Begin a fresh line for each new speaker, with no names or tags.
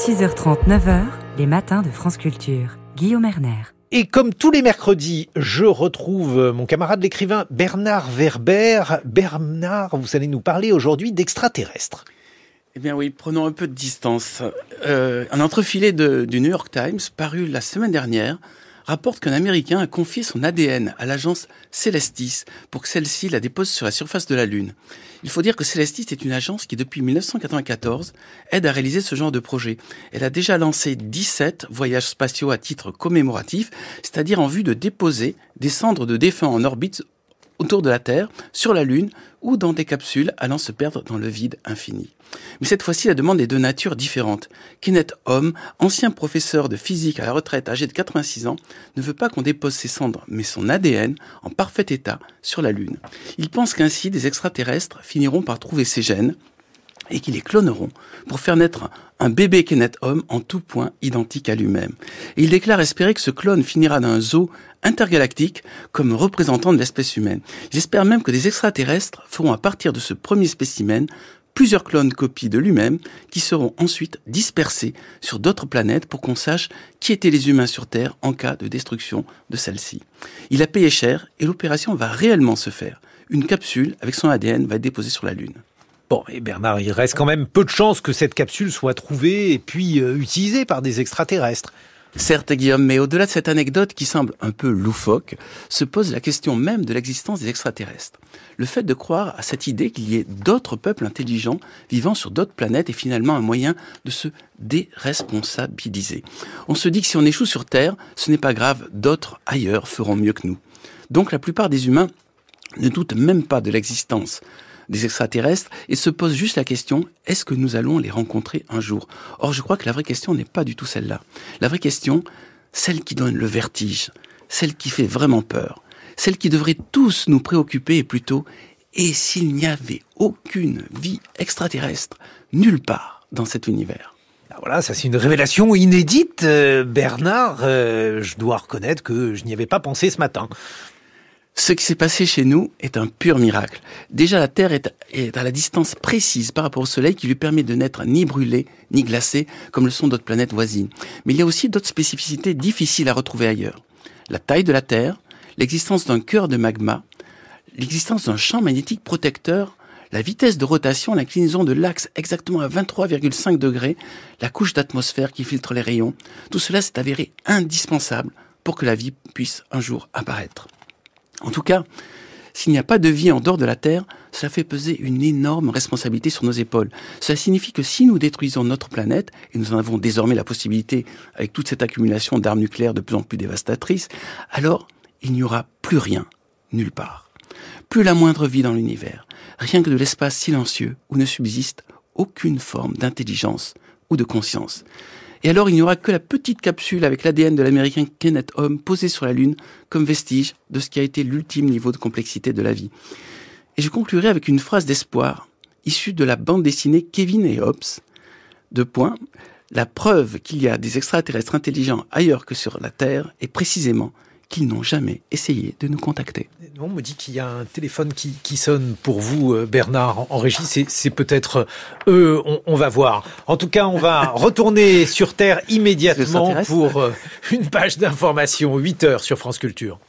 6h30, 9h, les matins de France Culture. Guillaume Erner. Et comme tous les mercredis, je retrouve euh, mon camarade l'écrivain Bernard Werber. Bernard, vous allez nous parler aujourd'hui d'extraterrestres. Eh bien oui, prenons un peu de distance. Euh, un entrefilet du New York Times paru la semaine dernière rapporte qu'un Américain a confié son ADN à l'agence Celestis pour que celle-ci la dépose sur la surface de la Lune. Il faut dire que Celestis est une agence qui, depuis 1994, aide à réaliser ce genre de projet. Elle a déjà lancé 17 voyages spatiaux à titre commémoratif, c'est-à-dire en vue de déposer des cendres de défunts en orbite autour de la Terre, sur la Lune ou dans des capsules allant se perdre dans le vide infini. Mais cette fois-ci, la demande est de nature différente. Kenneth Homme, ancien professeur de physique à la retraite âgé de 86 ans, ne veut pas qu'on dépose ses cendres, mais son ADN, en parfait état, sur la Lune. Il pense qu'ainsi des extraterrestres finiront par trouver ses gènes, et qui les cloneront pour faire naître un bébé qui homme en tout point identique à lui-même. il déclare espérer que ce clone finira dans un zoo intergalactique comme représentant de l'espèce humaine. J'espère même que des extraterrestres feront à partir de ce premier spécimen plusieurs clones copies de lui-même qui seront ensuite dispersés sur d'autres planètes pour qu'on sache qui étaient les humains sur Terre en cas de destruction de celle-ci. Il a payé cher et l'opération va réellement se faire. Une capsule avec son ADN va être déposée sur la Lune. Bon, et eh, Bernard, il reste quand même peu de chances que cette capsule soit trouvée et puis euh, utilisée par des extraterrestres. Certes, Guillaume, mais au-delà de cette anecdote qui semble un peu loufoque, se pose la question même de l'existence des extraterrestres. Le fait de croire à cette idée qu'il y ait d'autres peuples intelligents vivant sur d'autres planètes est finalement un moyen de se déresponsabiliser. On se dit que si on échoue sur Terre, ce n'est pas grave, d'autres ailleurs feront mieux que nous. Donc la plupart des humains ne doutent même pas de l'existence des extraterrestres et se pose juste la question, est-ce que nous allons les rencontrer un jour Or, je crois que la vraie question n'est pas du tout celle-là. La vraie question, celle qui donne le vertige, celle qui fait vraiment peur, celle qui devrait tous nous préoccuper et plutôt, et s'il n'y avait aucune vie extraterrestre nulle part dans cet univers ah, voilà, ça c'est une révélation inédite, euh, Bernard. Euh, je dois reconnaître que je n'y avais pas pensé ce matin. Ce qui s'est passé chez nous est un pur miracle. Déjà, la Terre est, à la distance précise par rapport au Soleil qui lui permet de n'être ni brûlée ni glacée comme le sont d'autres planètes voisines. Mais il y a aussi d'autres spécificités difficiles à retrouver ailleurs. La taille de la Terre, l'existence d'un cœur de magma, l'existence d'un champ magnétique protecteur, la vitesse de rotation, l'inclinaison de l'axe exactement à 23,5 degrés, la couche d'atmosphère qui filtre les rayons, tout cela s'est avéré indispensable pour que la vie puisse un jour apparaître. En tout cas, s'il n'y a pas de vie en dehors de la Terre, cela fait peser une énorme responsabilité sur nos épaules. Cela signifie que si nous détruisons notre planète, et nous en avons désormais la possibilité avec toute cette accumulation d'armes nucléaires de plus en plus dévastatrices, alors il n'y aura plus rien, nulle part. Plus la moindre vie dans l'univers, rien que de l'espace silencieux où ne subsiste aucune forme d'intelligence ou de conscience. Et alors, il n'y aura que la petite capsule avec l'ADN de l'américain Kenneth Home posée sur la Lune comme vestige de ce qui a été l'ultime niveau de complexité de la vie. Et je conclurai avec une phrase d'espoir issue de la bande dessinée Kevin et Hobbes. de point, La preuve qu'il y a des extraterrestres intelligents ailleurs que sur la Terre est précisément qui n'ont jamais essayé de nous contacter. On me dit qu'il y a un téléphone qui, qui sonne pour vous, euh, Bernard, en, régie. C'est peut-être euh, eux, on, on, va voir. En tout cas, on va retourner sur Terre immédiatement pour euh, une page d'information, 8 heures sur France Culture.